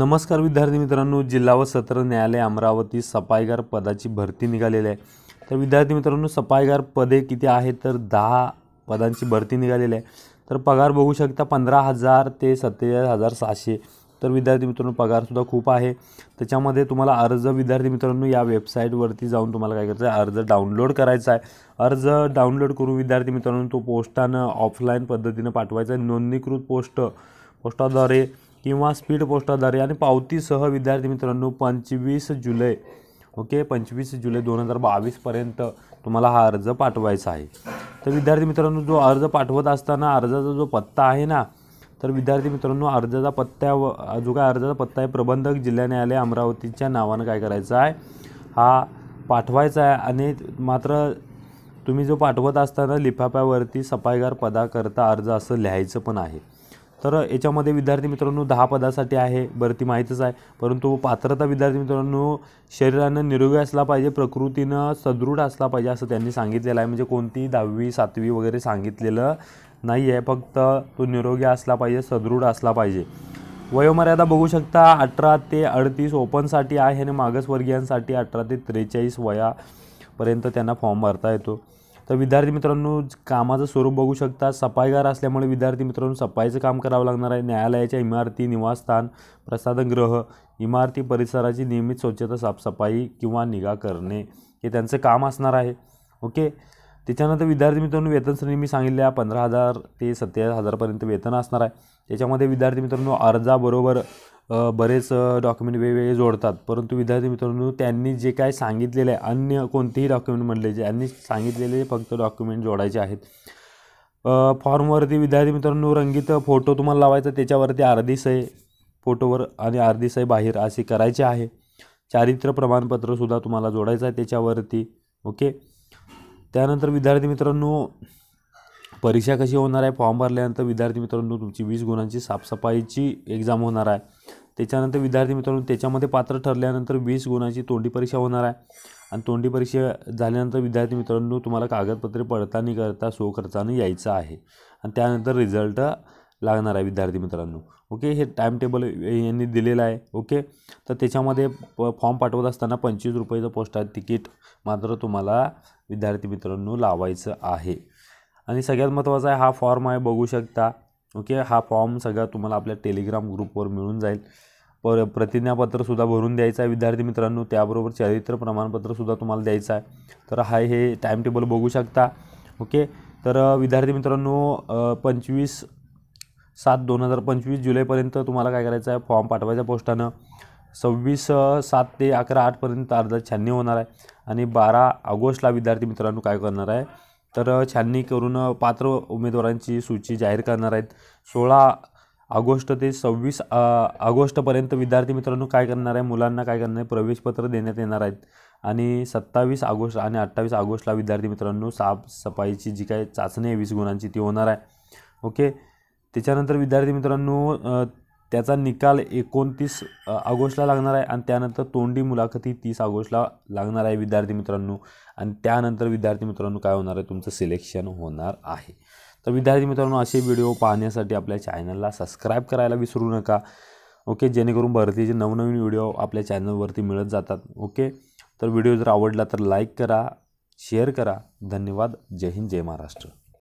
नमस्कार विद्यार्थी मित्रांनो जिल्हा व सत्र न्यायालय अमरावती सफाईगार पदाची भरती निघालेली आहे तर विद्यार्थी मित्रांनो सफाईगार पदे किती आहेत तर दहा पदांची भरती निघालेली आहे तर पगार बघू शकता पंधरा हजार ते सत्तेचाळीस हजार सहाशे तर विद्यार्थी मित्रांनो पगारसुद्धा खूप आहे त्याच्यामध्ये तुम्हाला अर्ज विद्यार्थी मित्रांनो या वेबसाईटवरती जाऊन तुम्हाला काय करायचं आहे अर्ज डाउनलोड करायचा आहे अर्ज डाउनलोड करून विद्यार्थी मित्रांनो तो पोस्टानं ऑफलाईन पद्धतीनं पाठवायचा आहे नोंदणीकृत पोस्ट पोस्टाद्वारे किंवा स्पीड पोस्टाद्वारे आणि पावतीसह विद्यार्थी मित्रांनो पंचवीस जुलै ओके पंचवीस जुलै दोन हजार बावीसपर्यंत तुम्हाला हा अर्ज पाठवायचा आहे तर विद्यार्थी मित्रांनो जो अर्ज पाठवत असताना अर्जाचा जो पत्ता आहे ना तर विद्यार्थी मित्रांनो अर्जाचा पत्त्या व जो काय अर्जाचा पत्ता आहे प्रबंधक जिल्हा न्यायालय अमरावतीच्या नावानं काय करायचं आहे हा पाठवायचा आहे आणि मात्र तुम्ही जो पाठवत असताना लिफाफ्यावरती सफाईगार पदाकरता अर्ज असं लिहायचं पण आहे तर याच्यामध्ये विद्यार्थी मित्रांनो दहा पदासाठी आहे बरं ती माहीतच आहे परंतु पात्रता विद्यार्थी मित्रांनो शरीरानं निरोगी असला पाहिजे प्रकृतीनं सदृढ असला पाहिजे असं त्यांनी सांगितलेलं आहे म्हणजे कोणती दहावी सातवी वगैरे सांगितलेलं नाही आहे फक्त तो निरोगी असला पाहिजे सदृढ असला पाहिजे वयोमर्यादा बघू शकता अठरा ते अडतीस ओपनसाठी आहे आणि मागासवर्गीयांसाठी अठरा ते त्रेचाळीस वयापर्यंत त्यांना फॉर्म भरता येतो तर विद्यार्थी मित्रांनो कामाचं स्वरूप बघू शकता सफाईगार असल्यामुळे विद्यार्थी मित्रांनो सफाईचं काम करावं लागणार आहे न्यायालयाच्या इमारती निवासस्थान प्रसादनगृह इमारती परिसराची नियमित स्वच्छता साफसफाई किंवा निगा करणे हे त्यांचं काम असणार आहे ओके त्याच्यानंतर विद्यार्थी मित्रांनो वेतन श्रेणी मी सांगितल्या पंधरा हजार ते सत्तेचाळीस हजारपर्यंत वेतन असणार आहे त्याच्यामध्ये विद्यार्थी मित्रांनो अर्जाबरोबर बरेच डॉक्युमेंट वेगवेगळे जोडतात परंतु विद्यार्थी मित्रांनो त्यांनी जे काय सांगितलेलं आहे अन्य कोणतेही डॉक्युमेंट म्हणले जे यांनी सांगितलेले फक्त डॉक्युमेंट जोडायचे आहेत फॉर्मवरती विद्यार्थी मित्रांनो रंगीत फोटो तुम्हाला लावायचा त्याच्यावरती अर्धी सय फोटोवर आणि अर्धी सय बाहेर असे करायचे आहे चारित्र्य प्रमाणपत्रसुद्धा तुम्हाला जोडायचं आहे त्याच्यावरती ओके त्यानंतर विद्यार्थी मित्रांनो परीक्षा कशी होणार आहे फॉर्म भरल्यानंतर विद्यार्थी मित्रांनो तुमची वीस गुणांची साफसफाईची एक्झाम होणार आहे त्याच्यानंतर विद्यार्थी मित्रांनो त्याच्यामध्ये पात्र ठरल्यानंतर वीस गुणाची तोंडी परीक्षा होणार आहे आणि तोंडी परीक्षा झाल्यानंतर विद्यार्थी मित्रांनो तुम्हाला कागदपत्रे पडताना करता सो खर्चानं यायचं आहे आणि त्यानंतर रिझल्ट लागणार आहे विद्यार्थी मित्रांनो ओके हे टाईम टेबल यांनी दिलेलं आहे ओके तर त्याच्यामध्ये प फॉर्म पाठवत असताना पंचवीस रुपयेचं आहे तिकीट मात्र तुम्हाला विद्यार्थी मित्रांनो लावायचं आहे आणि सगळ्यात महत्त्वाचा आहे हा फॉर्म आहे बघू शकता ओके हा फॉर्म सगळा तुम्हाला आपल्या टेलिग्राम ग्रुपवर मिळून जाईल पर प्रतिज्ञापत्रसुद्धा भरून द्यायचं आहे विद्यार्थी मित्रांनो त्याबरोबर चरित्र प्रमाणपत्रसुद्धा तुम्हाला द्यायचं आहे तर हा हे टाईम टेबल बघू शकता ओके तर विद्यार्थी मित्रांनो पंचवीस सात दोन हजार पंचवीस जुलैपर्यंत तुम्हाला काय करायचं आहे फॉर्म पाठवायचा पोस्टानं सव्वीस सात ते अकरा आठपर्यंत अर्ज छाननी होणार आहे आणि बारा ऑगस्टला विद्यार्थी मित्रांनो काय करणार आहे तर छाननी करून पात्र उमेदवारांची सूची जाहीर करणार आहेत सोळा ऑगस्ट ते सव्वीस ऑगस्टपर्यंत विद्यार्थी मित्रांनो काय करणार आहे मुलांना काय करणार आहे प्रवेशपत्र देण्यात येणार आहेत आणि सत्तावीस ऑगस्ट आणि अठ्ठावीस ऑगस्टला विद्यार्थी मित्रांनो साफसफाईची जी काय चाचणी आहे वीस गुणांची ती होणार आहे ओके त्याच्यानंतर विद्यार्थी मित्रांनो त्याचा निकाल एकोणतीस ऑगस्टला लागणार आहे आणि त्यानंतर तोंडी मुलाखती तीस ऑगस्टला लागणार आहे विद्यार्थी मित्रांनो आणि त्यानंतर विद्यार्थी मित्रांनो काय होणार आहे तुमचं सिलेक्शन होणार आहे तर विद्यार्थी मित्रांनो असे व्हिडिओ पाहण्यासाठी आपल्या चॅनलला सबस्क्राईब करायला विसरू नका ओके जेणेकरून भरतीचे नवनवीन व्हिडिओ आपल्या चॅनलवरती मिळत जातात ओके तर व्हिडिओ जर आवडला तर लाईक करा शेअर करा धन्यवाद जय हिंद जय महाराष्ट्र